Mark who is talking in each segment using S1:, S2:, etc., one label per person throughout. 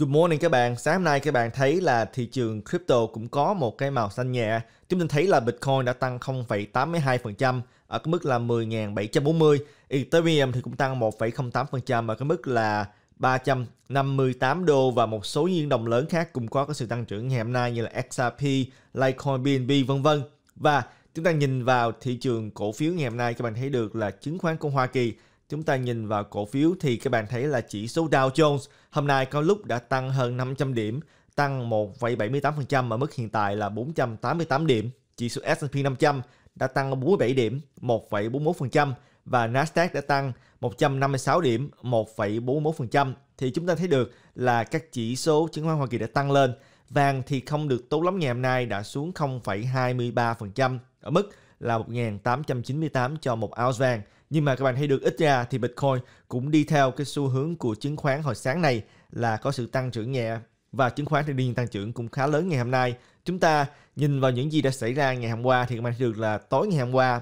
S1: Good morning các bạn. Sáng hôm nay các bạn thấy là thị trường crypto cũng có một cái màu xanh nhẹ. Chúng ta thấy là Bitcoin đã tăng 0,82% ở cái mức là 10.740. Ethereum thì cũng tăng 1,08% ở cái mức là 358 đô và một số những đồng lớn khác cũng có cái sự tăng trưởng ngày hôm nay như là XRP, Litecoin, BNB vân vân. Và chúng ta nhìn vào thị trường cổ phiếu ngày hôm nay các bạn thấy được là chứng khoán của Hoa Kỳ chúng ta nhìn vào cổ phiếu thì các bạn thấy là chỉ số Dow Jones hôm nay có lúc đã tăng hơn 500 điểm, tăng 1,78% ở mức hiện tại là 488 điểm. Chỉ số S&P 500 đã tăng 47 điểm, 1,41% và Nasdaq đã tăng 156 điểm, 1,41%. Thì chúng ta thấy được là các chỉ số chứng khoán Hoa Kỳ đã tăng lên. Vàng thì không được tốt lắm ngày hôm nay đã xuống 0,23% ở mức là 1.898 cho một ounce vàng nhưng mà các bạn thấy được ít ra thì Bitcoin cũng đi theo cái xu hướng của chứng khoán hồi sáng này là có sự tăng trưởng nhẹ và chứng khoán thì đương tăng trưởng cũng khá lớn ngày hôm nay. Chúng ta nhìn vào những gì đã xảy ra ngày hôm qua thì các bạn thấy được là tối ngày hôm qua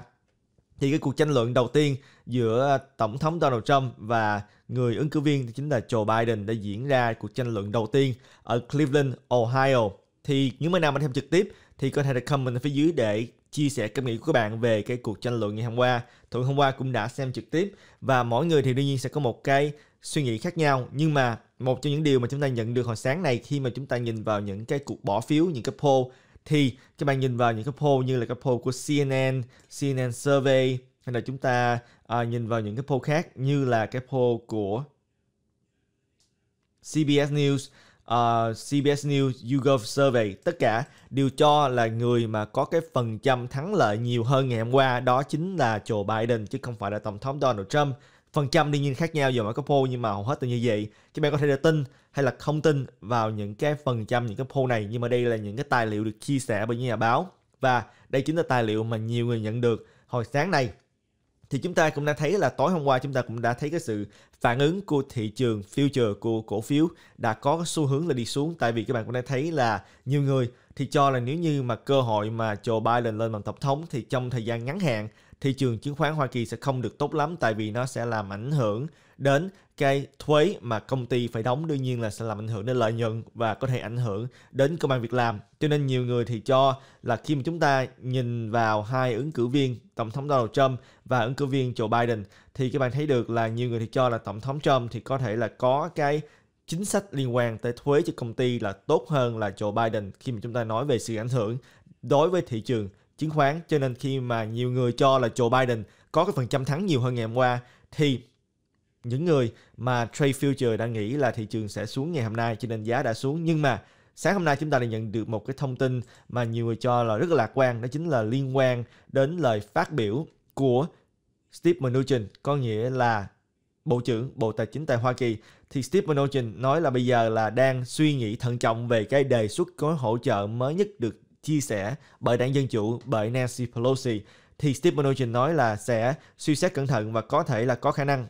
S1: thì cái cuộc tranh luận đầu tiên giữa tổng thống Donald Trump và người ứng cử viên chính là Joe Biden đã diễn ra cuộc tranh luận đầu tiên ở Cleveland, Ohio. Thì những bạn nào mà xem trực tiếp thì có thể là comment ở phía dưới để chia sẻ cảm nghĩ của các bạn về cái cuộc tranh luận ngày hôm qua. Thuận hôm qua cũng đã xem trực tiếp và mỗi người thì đương nhiên sẽ có một cái suy nghĩ khác nhau nhưng mà một trong những điều mà chúng ta nhận được hồi sáng này khi mà chúng ta nhìn vào những cái cuộc bỏ phiếu, những cái poll thì các bạn nhìn vào những cái poll như là cái poll của CNN, CNN Survey hay là chúng ta à, nhìn vào những cái poll khác như là cái poll của CBS News uh, ờ, CBS News, YouGov Survey tất cả đều cho là người mà có cái phần trăm thắng lợi nhiều hơn ngày hôm qua đó chính là Joe Biden chứ không phải là tổng thống Donald Trump phần trăm đương nhiên khác nhau dựa vào các poll nhưng mà hầu hết là như vậy các bạn có thể là tin hay là không tin vào những cái phần trăm những cái poll này nhưng mà đây là những cái tài liệu được chia sẻ bởi những nhà báo và đây chính là tài liệu mà nhiều người nhận được hồi sáng nay thì chúng ta cũng đã thấy là tối hôm qua chúng ta cũng đã thấy cái sự phản ứng của thị trường future của cổ phiếu đã có xu hướng là đi xuống tại vì các bạn cũng đã thấy là nhiều người thì cho là nếu như mà cơ hội mà Joe Biden lên làm tổng thống thì trong thời gian ngắn hạn thị trường chứng khoán Hoa Kỳ sẽ không được tốt lắm tại vì nó sẽ làm ảnh hưởng đến cái thuế mà công ty phải đóng đương nhiên là sẽ làm ảnh hưởng đến lợi nhuận và có thể ảnh hưởng đến công an việc làm cho nên nhiều người thì cho là khi mà chúng ta nhìn vào hai ứng cử viên tổng thống Donald Trump và ứng cử viên Joe Biden thì các bạn thấy được là nhiều người thì cho là tổng thống Trump thì có thể là có cái chính sách liên quan tới thuế cho công ty là tốt hơn là Joe Biden khi mà chúng ta nói về sự ảnh hưởng đối với thị trường chứng khoán cho nên khi mà nhiều người cho là Joe Biden có cái phần trăm thắng nhiều hơn ngày hôm qua thì những người mà trade future đang nghĩ là thị trường sẽ xuống ngày hôm nay cho nên giá đã xuống nhưng mà sáng hôm nay chúng ta đã nhận được một cái thông tin mà nhiều người cho là rất là lạc quan đó chính là liên quan đến lời phát biểu của Steve Mnuchin có nghĩa là Bộ trưởng Bộ Tài chính tại Hoa Kỳ thì Steve Mnuchin nói là bây giờ là đang suy nghĩ thận trọng về cái đề xuất gói hỗ trợ mới nhất được chia sẻ bởi đảng Dân Chủ, bởi Nancy Pelosi thì Steve Mnuchin nói là sẽ suy xét cẩn thận và có thể là có khả năng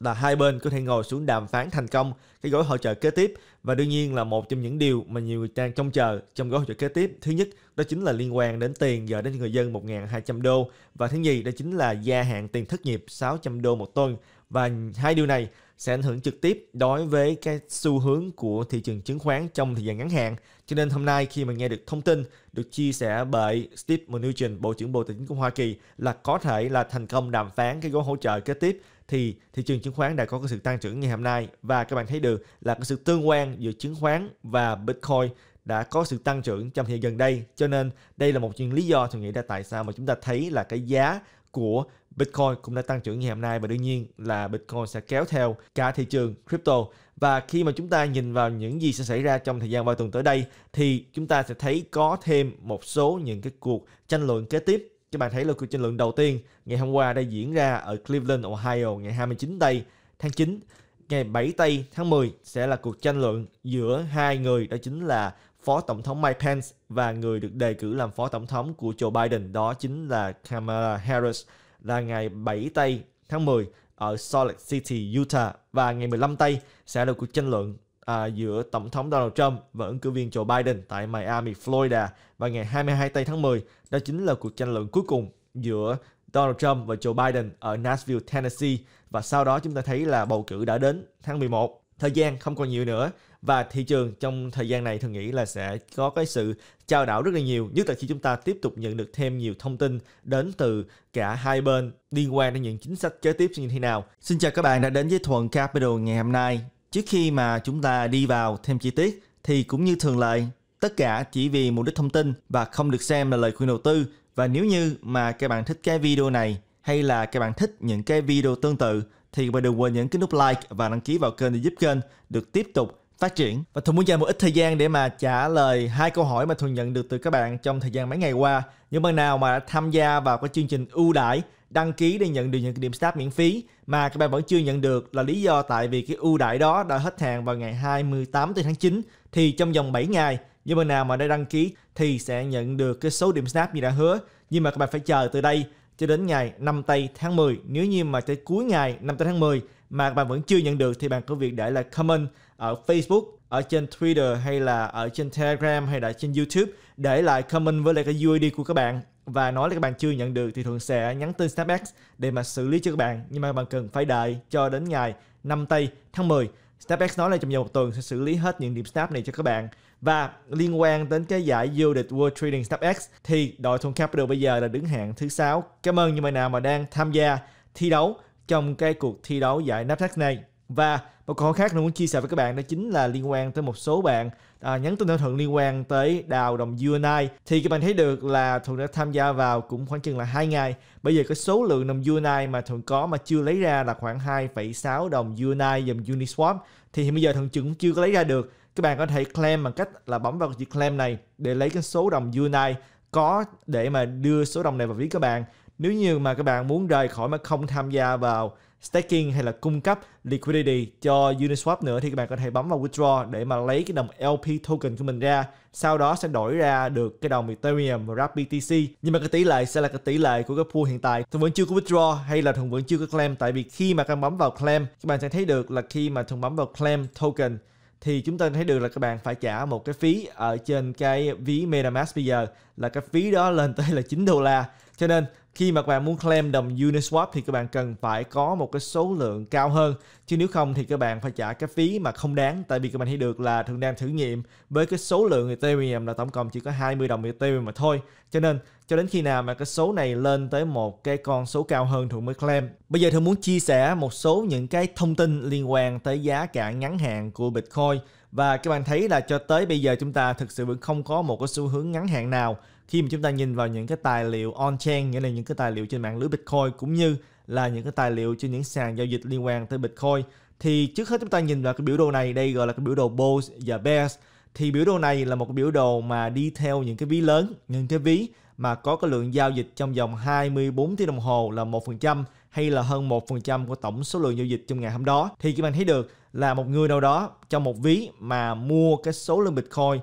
S1: là hai bên có thể ngồi xuống đàm phán thành công cái gói hỗ trợ kế tiếp và đương nhiên là một trong những điều mà nhiều người đang trông chờ trong gói hỗ trợ kế tiếp thứ nhất đó chính là liên quan đến tiền giờ đến người dân 1.200 đô và thứ nhì đó chính là gia hạn tiền thất nghiệp 600 đô một tuần và hai điều này sẽ ảnh hưởng trực tiếp đối với cái xu hướng của thị trường chứng khoán trong thời gian ngắn hạn. Cho nên hôm nay khi mà nghe được thông tin được chia sẻ bởi Steve Mnuchin, Bộ trưởng Bộ Tài chính của Hoa Kỳ là có thể là thành công đàm phán cái gói hỗ trợ kế tiếp thì thị trường chứng khoán đã có cái sự tăng trưởng ngày hôm nay và các bạn thấy được là cái sự tương quan giữa chứng khoán và Bitcoin đã có sự tăng trưởng trong thời gian gần đây cho nên đây là một chuyện lý do tôi nghĩ là tại sao mà chúng ta thấy là cái giá của Bitcoin cũng đã tăng trưởng ngày hôm nay và đương nhiên là Bitcoin sẽ kéo theo cả thị trường crypto. Và khi mà chúng ta nhìn vào những gì sẽ xảy ra trong thời gian vài tuần tới đây thì chúng ta sẽ thấy có thêm một số những cái cuộc tranh luận kế tiếp. Các bạn thấy là cuộc tranh luận đầu tiên ngày hôm qua đã diễn ra ở Cleveland, Ohio ngày 29 tây tháng 9. Ngày 7 tây tháng 10 sẽ là cuộc tranh luận giữa hai người đó chính là Phó Tổng thống Mike Pence và người được đề cử làm Phó Tổng thống của Joe Biden đó chính là Kamala Harris là ngày 7 tây tháng 10 ở Salt Lake City, Utah và ngày 15 tây sẽ là cuộc tranh luận à, giữa Tổng thống Donald Trump và ứng cử viên Joe Biden tại Miami, Florida và ngày 22 tây tháng 10 đó chính là cuộc tranh luận cuối cùng giữa Donald Trump và Joe Biden ở Nashville, Tennessee và sau đó chúng ta thấy là bầu cử đã đến tháng 11. Thời gian không còn nhiều nữa và thị trường trong thời gian này thường nghĩ là sẽ có cái sự trao đảo rất là nhiều nhất là khi chúng ta tiếp tục nhận được thêm nhiều thông tin đến từ cả hai bên liên quan đến những chính sách kế tiếp như thế nào. Xin chào các bạn đã đến với Thuận Capital ngày hôm nay. Trước khi mà chúng ta đi vào thêm chi tiết thì cũng như thường lệ, tất cả chỉ vì mục đích thông tin và không được xem là lời khuyên đầu tư. Và nếu như mà các bạn thích cái video này hay là các bạn thích những cái video tương tự thì bạn đừng quên nhấn cái nút like và đăng ký vào kênh để giúp kênh được tiếp tục phát triển và thuận muốn dành một ít thời gian để mà trả lời hai câu hỏi mà thuận nhận được từ các bạn trong thời gian mấy ngày qua những bạn nào mà đã tham gia vào cái chương trình ưu đãi đăng ký để nhận được những điểm start miễn phí mà các bạn vẫn chưa nhận được là lý do tại vì cái ưu đãi đó đã hết hạn vào ngày 28 tháng 9 thì trong vòng 7 ngày những bạn nào mà đã đăng ký thì sẽ nhận được cái số điểm snap như đã hứa nhưng mà các bạn phải chờ từ đây cho đến ngày 5 tây tháng 10 nếu như mà tới cuối ngày 5 tây tháng 10 mà các bạn vẫn chưa nhận được thì bạn có việc để lại comment ở Facebook ở trên Twitter hay là ở trên Telegram hay là trên YouTube để lại comment với lại cái UID của các bạn và nói là các bạn chưa nhận được thì thường sẽ nhắn tin SnapX để mà xử lý cho các bạn nhưng mà các bạn cần phải đợi cho đến ngày 5 tây tháng 10 SnapX nói là trong vòng một tuần sẽ xử lý hết những điểm snap này cho các bạn và liên quan đến cái giải vô địch World Trading SnapX thì đội thôn Capital bây giờ là đứng hạng thứ sáu. Cảm ơn những bạn nào mà đang tham gia thi đấu trong cái cuộc thi đấu giải Nasdaq này. Và một câu hỏi khác mình muốn chia sẻ với các bạn đó chính là liên quan tới một số bạn à, nhắn tin thỏa thuận liên quan tới đào đồng UNI. Thì các bạn thấy được là Thuận đã tham gia vào cũng khoảng chừng là hai ngày. Bây giờ cái số lượng đồng UNI mà Thuận có mà chưa lấy ra là khoảng 2,6 đồng UNI dùm Uniswap. Thì hiện bây giờ Thuận cũng chưa có lấy ra được. Các bạn có thể claim bằng cách là bấm vào chữ claim này để lấy cái số đồng UNI có để mà đưa số đồng này vào ví các bạn. Nếu như mà các bạn muốn rời khỏi mà không tham gia vào staking hay là cung cấp liquidity cho Uniswap nữa thì các bạn có thể bấm vào withdraw để mà lấy cái đồng LP token của mình ra sau đó sẽ đổi ra được cái đồng Ethereum và Wrapped BTC nhưng mà cái tỷ lệ sẽ là cái tỷ lệ của cái pool hiện tại thường vẫn chưa có withdraw hay là thường vẫn chưa có claim tại vì khi mà các bạn bấm vào claim các bạn sẽ thấy được là khi mà thường bấm vào claim token thì chúng ta thấy được là các bạn phải trả một cái phí ở trên cái ví MetaMask bây giờ là cái phí đó lên tới là 9 đô la. Cho nên khi mà các bạn muốn claim đồng Uniswap thì các bạn cần phải có một cái số lượng cao hơn chứ nếu không thì các bạn phải trả cái phí mà không đáng tại vì các bạn thấy được là thường đang thử nghiệm với cái số lượng Ethereum là tổng cộng chỉ có 20 đồng Ethereum mà thôi. Cho nên cho đến khi nào mà cái số này lên tới một cái con số cao hơn thì mới claim. Bây giờ Thường muốn chia sẻ một số những cái thông tin liên quan tới giá cả ngắn hạn của Bitcoin và các bạn thấy là cho tới bây giờ chúng ta thực sự vẫn không có một cái xu hướng ngắn hạn nào khi mà chúng ta nhìn vào những cái tài liệu on-chain nghĩa là những cái tài liệu trên mạng lưới Bitcoin cũng như là những cái tài liệu trên những sàn giao dịch liên quan tới Bitcoin thì trước hết chúng ta nhìn vào cái biểu đồ này đây gọi là cái biểu đồ bulls và bears thì biểu đồ này là một cái biểu đồ mà đi theo những cái ví lớn những cái ví mà có cái lượng giao dịch trong vòng 24 tiếng đồng hồ là 1% hay là hơn 1% của tổng số lượng giao dịch trong ngày hôm đó thì các bạn thấy được là một người đâu đó trong một ví mà mua cái số lượng Bitcoin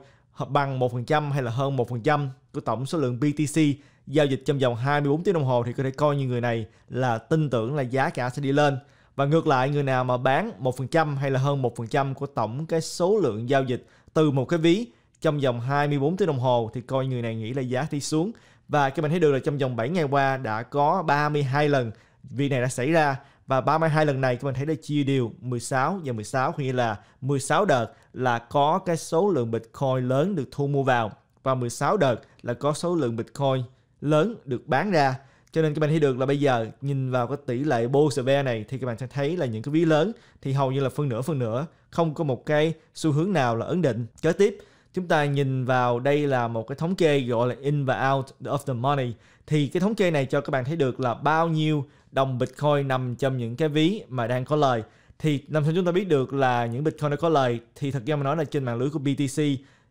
S1: bằng 1% hay là hơn 1% của tổng số lượng BTC giao dịch trong vòng 24 tiếng đồng hồ thì có thể coi như người này là tin tưởng là giá cả sẽ đi lên. Và ngược lại người nào mà bán 1% hay là hơn 1% của tổng cái số lượng giao dịch từ một cái ví trong vòng 24 tiếng đồng hồ thì coi người này nghĩ là giá đi xuống và các bạn thấy được là trong vòng 7 ngày qua đã có 32 lần việc này đã xảy ra và 32 lần này các bạn thấy là chia đều 16 và 16 nghĩa là 16 đợt là có cái số lượng Bitcoin lớn được thu mua vào và 16 đợt là có số lượng Bitcoin lớn được bán ra. Cho nên các bạn thấy được là bây giờ nhìn vào cái tỷ lệ BOSV này thì các bạn sẽ thấy là những cái ví lớn thì hầu như là phân nửa phân nửa không có một cái xu hướng nào là ấn định. Kế tiếp chúng ta nhìn vào đây là một cái thống kê gọi là in và out of the money thì cái thống kê này cho các bạn thấy được là bao nhiêu đồng Bitcoin nằm trong những cái ví mà đang có lời thì làm sao chúng ta biết được là những Bitcoin đã có lời thì thật ra mà nói là trên mạng lưới của BTC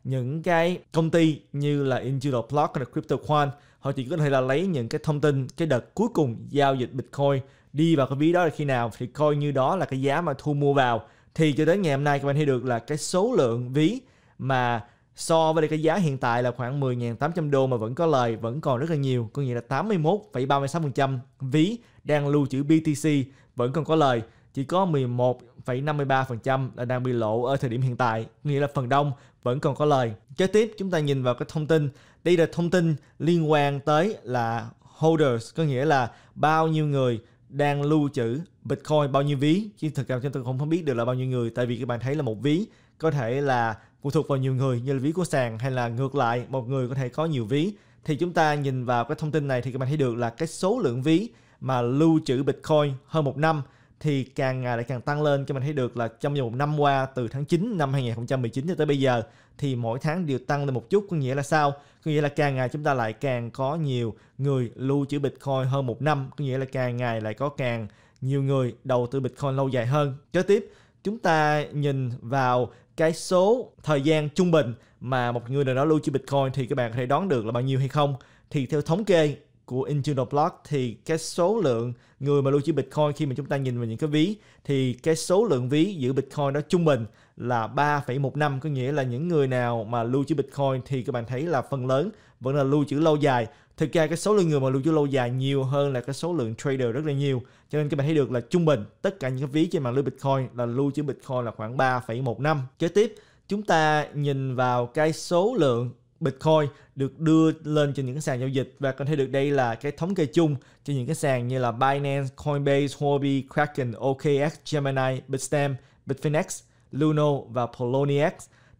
S1: những cái công ty như là Angelo Block hay là CryptoQuant họ chỉ có thể là lấy những cái thông tin cái đợt cuối cùng giao dịch Bitcoin đi vào cái ví đó là khi nào thì coi như đó là cái giá mà thu mua vào thì cho đến ngày hôm nay các bạn thấy được là cái số lượng ví mà so với cái giá hiện tại là khoảng 10.800 đô mà vẫn có lời vẫn còn rất là nhiều có nghĩa là 81,36% ví đang lưu trữ BTC vẫn còn có lời chỉ có 11,53% là đang bị lộ ở thời điểm hiện tại nghĩa là phần đông vẫn còn có lời kế tiếp chúng ta nhìn vào cái thông tin đây là thông tin liên quan tới là holders có nghĩa là bao nhiêu người đang lưu trữ Bitcoin bao nhiêu ví chứ thực ra chúng tôi không biết được là bao nhiêu người tại vì các bạn thấy là một ví có thể là phụ thuộc vào nhiều người như là ví của sàn hay là ngược lại một người có thể có nhiều ví thì chúng ta nhìn vào cái thông tin này thì các bạn thấy được là cái số lượng ví mà lưu trữ Bitcoin hơn một năm thì càng ngày lại càng tăng lên các bạn thấy được là trong vòng năm qua từ tháng 9 năm 2019 cho tới bây giờ thì mỗi tháng đều tăng lên một chút có nghĩa là sao có nghĩa là càng ngày chúng ta lại càng có nhiều người lưu trữ Bitcoin hơn một năm có nghĩa là càng ngày lại có càng nhiều người đầu tư Bitcoin lâu dài hơn kế tiếp chúng ta nhìn vào cái số thời gian trung bình mà một người nào đó lưu trữ Bitcoin thì các bạn có thể đoán được là bao nhiêu hay không thì theo thống kê của Intunoblock thì cái số lượng người mà lưu trữ Bitcoin khi mà chúng ta nhìn vào những cái ví thì cái số lượng ví giữ Bitcoin đó trung bình là 3,1 năm có nghĩa là những người nào mà lưu trữ Bitcoin thì các bạn thấy là phần lớn vẫn là lưu trữ lâu dài thực ra cái số lượng người mà lưu trữ lâu dài nhiều hơn là cái số lượng trader rất là nhiều cho nên các bạn thấy được là trung bình tất cả những cái ví trên mạng lưới Bitcoin là lưu trữ Bitcoin là khoảng 3,1 năm kế tiếp chúng ta nhìn vào cái số lượng Bitcoin được đưa lên trên những cái sàn giao dịch và có thể được đây là cái thống kê chung cho những cái sàn như là Binance, Coinbase, Huobi, Kraken, OKX, Gemini, Bitstamp, Bitfinex, Luno và Poloniex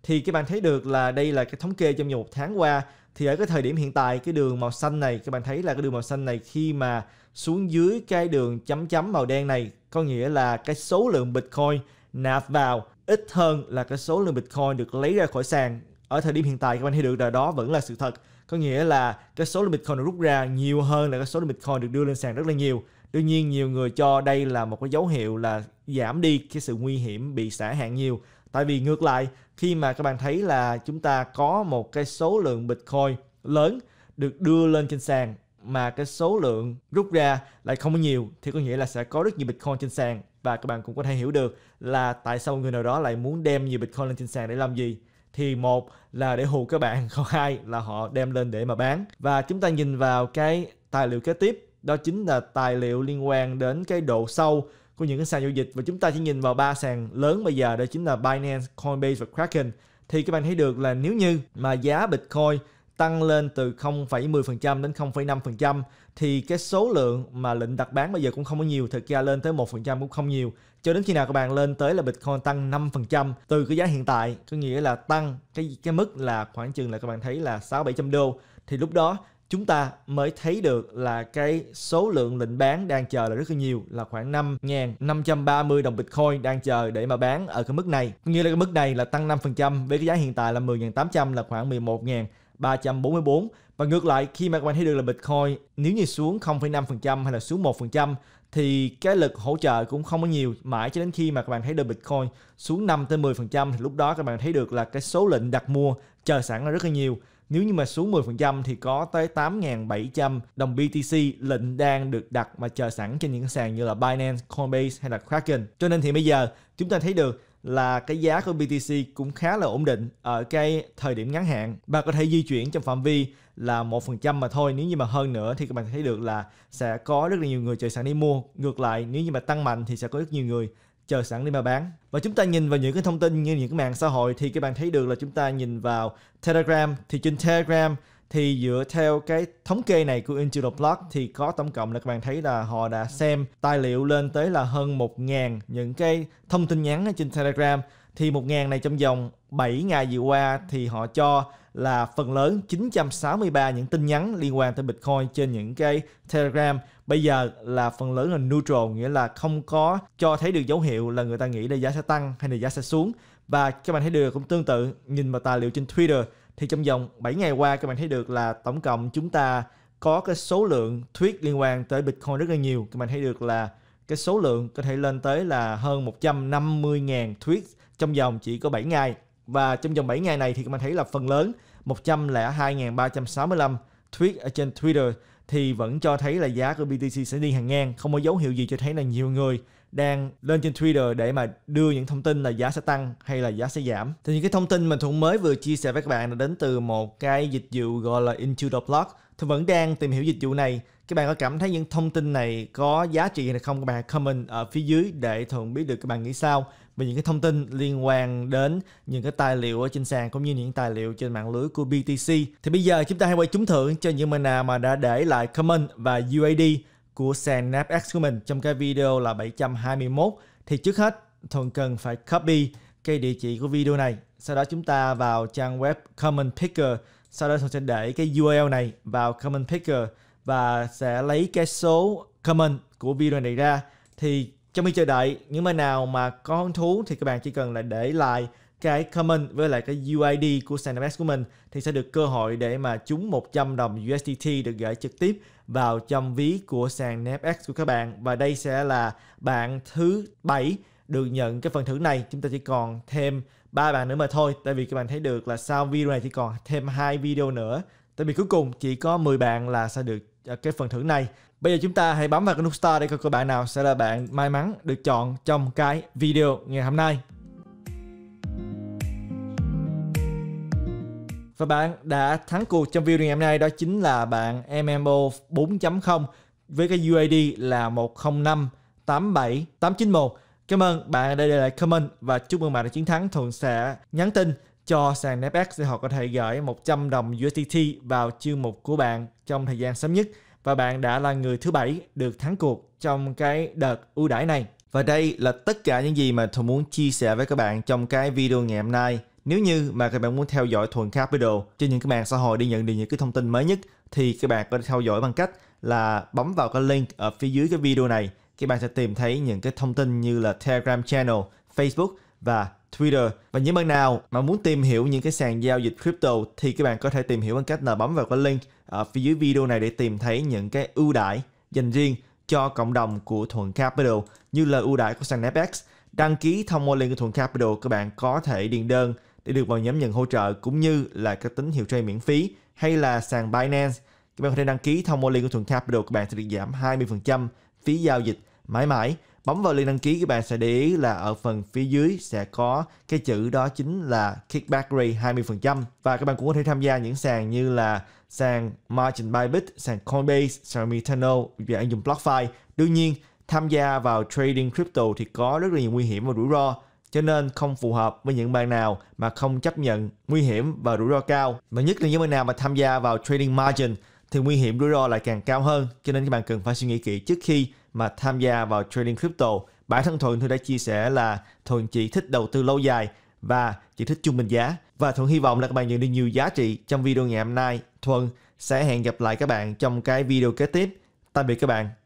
S1: thì các bạn thấy được là đây là cái thống kê trong vòng một tháng qua thì ở cái thời điểm hiện tại cái đường màu xanh này các bạn thấy là cái đường màu xanh này khi mà xuống dưới cái đường chấm chấm màu đen này có nghĩa là cái số lượng Bitcoin nạp vào ít hơn là cái số lượng Bitcoin được lấy ra khỏi sàn ở thời điểm hiện tại các bạn thấy được là đó vẫn là sự thật có nghĩa là cái số lượng bitcoin được rút ra nhiều hơn là cái số lượng bitcoin được đưa lên sàn rất là nhiều đương nhiên nhiều người cho đây là một cái dấu hiệu là giảm đi cái sự nguy hiểm bị xả hạn nhiều tại vì ngược lại khi mà các bạn thấy là chúng ta có một cái số lượng bitcoin lớn được đưa lên trên sàn mà cái số lượng rút ra lại không có nhiều thì có nghĩa là sẽ có rất nhiều bitcoin trên sàn và các bạn cũng có thể hiểu được là tại sao người nào đó lại muốn đem nhiều bitcoin lên trên sàn để làm gì thì một là để hù các bạn còn hai là họ đem lên để mà bán và chúng ta nhìn vào cái tài liệu kế tiếp đó chính là tài liệu liên quan đến cái độ sâu của những cái sàn giao dịch và chúng ta chỉ nhìn vào ba sàn lớn bây giờ đó chính là Binance, Coinbase và Kraken thì các bạn thấy được là nếu như mà giá Bitcoin tăng lên từ 0,10% đến 0,5% thì cái số lượng mà lệnh đặt bán bây giờ cũng không có nhiều, thực ra lên tới 1% cũng không nhiều. Cho đến khi nào các bạn lên tới là Bitcoin tăng 5% từ cái giá hiện tại, có nghĩa là tăng cái cái mức là khoảng chừng là các bạn thấy là 6 700 đô thì lúc đó chúng ta mới thấy được là cái số lượng lệnh bán đang chờ là rất là nhiều là khoảng 5.530 đồng Bitcoin đang chờ để mà bán ở cái mức này. Như là cái mức này là tăng 5% với cái giá hiện tại là 10.800 là khoảng 11.000 344 và ngược lại khi mà các bạn thấy được là Bitcoin nếu như xuống 0,5% hay là xuống 1% thì cái lực hỗ trợ cũng không có nhiều mãi cho đến khi mà các bạn thấy được Bitcoin xuống 5 tới 10% thì lúc đó các bạn thấy được là cái số lệnh đặt mua chờ sẵn là rất là nhiều. Nếu như mà xuống 10% thì có tới 8.700 đồng BTC lệnh đang được đặt mà chờ sẵn trên những sàn như là Binance, Coinbase hay là Kraken. Cho nên thì bây giờ chúng ta thấy được là cái giá của BTC cũng khá là ổn định ở cái thời điểm ngắn hạn. Bạn có thể di chuyển trong phạm vi là một phần trăm mà thôi. Nếu như mà hơn nữa thì các bạn thấy được là sẽ có rất là nhiều người chờ sẵn đi mua. Ngược lại nếu như mà tăng mạnh thì sẽ có rất nhiều người chờ sẵn đi mà bán. Và chúng ta nhìn vào những cái thông tin như những cái mạng xã hội thì các bạn thấy được là chúng ta nhìn vào Telegram thì trên Telegram thì dựa theo cái thống kê này của Into the thì có tổng cộng là các bạn thấy là họ đã xem tài liệu lên tới là hơn 1.000 những cái thông tin nhắn ở trên Telegram thì 1.000 này trong vòng 7 ngày vừa qua thì họ cho là phần lớn 963 những tin nhắn liên quan tới Bitcoin trên những cái Telegram bây giờ là phần lớn là neutral nghĩa là không có cho thấy được dấu hiệu là người ta nghĩ là giá sẽ tăng hay là giá sẽ xuống và các bạn thấy được cũng tương tự nhìn vào tài liệu trên Twitter thì trong vòng 7 ngày qua các bạn thấy được là tổng cộng chúng ta có cái số lượng thuyết liên quan tới Bitcoin rất là nhiều. Các bạn thấy được là cái số lượng có thể lên tới là hơn 150.000 thuyết trong vòng chỉ có 7 ngày. Và trong vòng 7 ngày này thì các bạn thấy là phần lớn 102.365 tweet ở trên Twitter thì vẫn cho thấy là giá của BTC sẽ đi hàng ngang, không có dấu hiệu gì cho thấy là nhiều người đang lên trên Twitter để mà đưa những thông tin là giá sẽ tăng hay là giá sẽ giảm. Thì những cái thông tin mà thuận mới vừa chia sẻ với các bạn là đến từ một cái dịch vụ gọi là Into the Block. vẫn đang tìm hiểu dịch vụ này. Các bạn có cảm thấy những thông tin này có giá trị hay không? Các bạn comment ở phía dưới để thuận biết được các bạn nghĩ sao về những cái thông tin liên quan đến những cái tài liệu ở trên sàn cũng như những tài liệu trên mạng lưới của BTC. Thì bây giờ chúng ta hãy quay trúng thưởng cho những người nào mà đã để lại comment và UAD của sàn NASDAQ của mình trong cái video là 721 thì trước hết Thuần cần phải copy cái địa chỉ của video này. Sau đó chúng ta vào trang web Common Picker. Sau đó Thuần sẽ để cái URL này vào Common Picker và sẽ lấy cái số comment của video này ra. Thì trong khi chờ đợi, những bạn nào mà có hứng thú thì các bạn chỉ cần là để lại cái comment với lại cái UID của Sanamex của mình thì sẽ được cơ hội để mà trúng 100 đồng USDT được gửi trực tiếp vào trong ví của sàn NASDAQ của các bạn và đây sẽ là bạn thứ 7 được nhận cái phần thưởng này chúng ta chỉ còn thêm ba bạn nữa mà thôi tại vì các bạn thấy được là sau video này chỉ còn thêm hai video nữa tại vì cuối cùng chỉ có 10 bạn là sẽ được à, cái phần thưởng này bây giờ chúng ta hãy bấm vào cái nút star để coi các bạn nào sẽ là bạn may mắn được chọn trong cái video ngày hôm nay Và bạn đã thắng cuộc trong video ngày hôm nay đó chính là bạn MMO 4.0 với cái UAD là 10587891. Cảm ơn bạn đã để lại comment và chúc mừng bạn đã chiến thắng. Thuận sẽ nhắn tin cho sàn Napex để họ có thể gửi 100 đồng USDT vào chương mục của bạn trong thời gian sớm nhất và bạn đã là người thứ bảy được thắng cuộc trong cái đợt ưu đãi này. Và đây là tất cả những gì mà tôi muốn chia sẻ với các bạn trong cái video ngày hôm nay. Nếu như mà các bạn muốn theo dõi Thuần Capital trên những cái mạng xã hội để nhận được những cái thông tin mới nhất thì các bạn có thể theo dõi bằng cách là bấm vào cái link ở phía dưới cái video này. Các bạn sẽ tìm thấy những cái thông tin như là Telegram channel, Facebook và Twitter. Và những bạn nào mà muốn tìm hiểu những cái sàn giao dịch crypto thì các bạn có thể tìm hiểu bằng cách là bấm vào cái link ở phía dưới video này để tìm thấy những cái ưu đãi dành riêng cho cộng đồng của Thuận Capital như là ưu đãi của sàn FX. Đăng ký thông qua link của Thuận Capital, các bạn có thể điền đơn để được vào nhóm nhận hỗ trợ cũng như là các tín hiệu trading miễn phí hay là sàn Binance. Các bạn có thể đăng ký thông qua link của Thuận Capital, các bạn sẽ được giảm 20% phí giao dịch mãi mãi. Bấm vào link đăng ký các bạn sẽ để ý là ở phần phía dưới sẽ có cái chữ đó chính là kickback rate 20% và các bạn cũng có thể tham gia những sàn như là sàn Margin Bybit, sàn Coinbase, sàn Metano và ứng dụng BlockFi. Đương nhiên, tham gia vào trading crypto thì có rất là nhiều nguy hiểm và rủi ro cho nên không phù hợp với những bạn nào mà không chấp nhận nguy hiểm và rủi ro cao. Mà nhất là những bạn nào mà tham gia vào trading margin thì nguy hiểm rủi ro lại càng cao hơn, cho nên các bạn cần phải suy nghĩ kỹ trước khi mà tham gia vào trading crypto. Bản thân Thuận tôi đã chia sẻ là Thuận chỉ thích đầu tư lâu dài và chỉ thích trung bình giá. Và Thuận hy vọng là các bạn nhận được nhiều giá trị trong video ngày hôm nay. Thuận sẽ hẹn gặp lại các bạn trong cái video kế tiếp. Tạm biệt các bạn.